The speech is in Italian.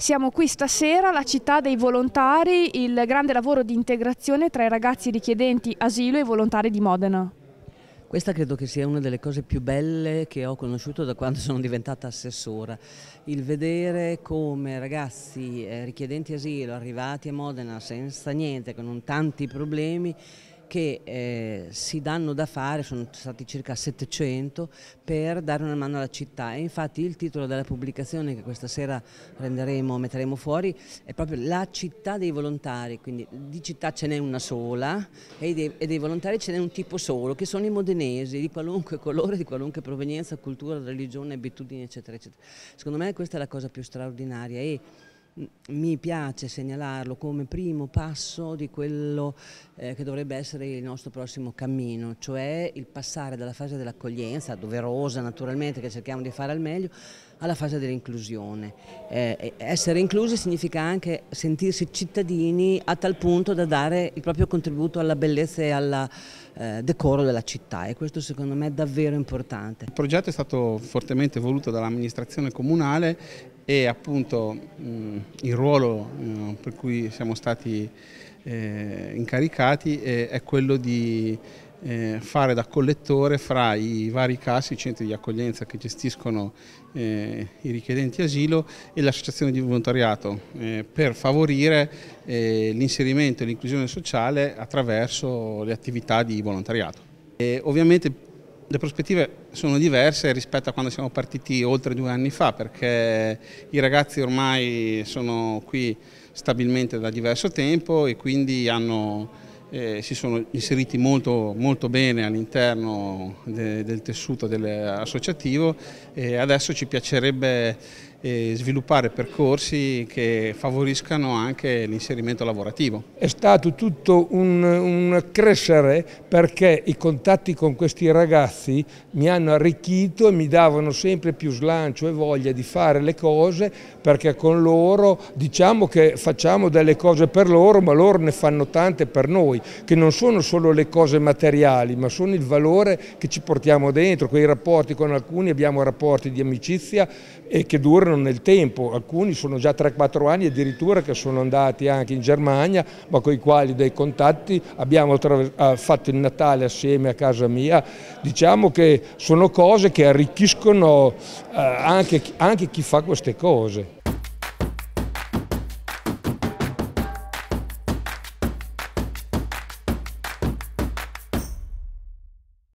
Siamo qui stasera la città dei volontari, il grande lavoro di integrazione tra i ragazzi richiedenti asilo e i volontari di Modena. Questa credo che sia una delle cose più belle che ho conosciuto da quando sono diventata assessora, il vedere come ragazzi eh, richiedenti asilo arrivati a Modena senza niente, con tanti problemi, che eh, si danno da fare, sono stati circa 700, per dare una mano alla città e infatti il titolo della pubblicazione che questa sera metteremo fuori è proprio La città dei volontari, quindi di città ce n'è una sola e dei, e dei volontari ce n'è un tipo solo, che sono i modenesi di qualunque colore, di qualunque provenienza, cultura, religione, abitudini eccetera eccetera. Secondo me questa è la cosa più straordinaria e mi piace segnalarlo come primo passo di quello eh, che dovrebbe essere il nostro prossimo cammino, cioè il passare dalla fase dell'accoglienza, doverosa naturalmente, che cerchiamo di fare al meglio, alla fase dell'inclusione. Eh, essere inclusi significa anche sentirsi cittadini a tal punto da dare il proprio contributo alla bellezza e al eh, decoro della città e questo secondo me è davvero importante. Il progetto è stato fortemente voluto dall'amministrazione comunale e appunto mm, il ruolo mm, per cui siamo stati eh, incaricati è quello di eh, fare da collettore fra i vari casi, i centri di accoglienza che gestiscono eh, i richiedenti asilo e l'associazione di volontariato per favorire l'inserimento e l'inclusione sociale attraverso le attività di volontariato. E ovviamente le prospettive sono diverse rispetto a quando siamo partiti oltre due anni fa perché i ragazzi ormai sono qui stabilmente da diverso tempo e quindi hanno eh, si sono inseriti molto, molto bene all'interno de, del tessuto associativo e adesso ci piacerebbe sviluppare percorsi che favoriscano anche l'inserimento lavorativo. È stato tutto un, un, crescere perché i contatti con questi ragazzi mi hanno arricchito e mi davano sempre più slancio e voglia di fare le cose perché con loro diciamo che facciamo delle cose per loro ma loro ne fanno tante per noi che non sono solo le cose materiali ma sono il valore che ci portiamo dentro, quei rapporti con alcuni abbiamo rapporti di amicizia e che durano durano nel tempo, alcuni sono già 3-4 anni addirittura che sono andati anche in Germania, ma con i quali dei contatti abbiamo eh, fatto il Natale assieme a casa mia. Diciamo che sono cose che arricchiscono eh, anche chi fa queste cose.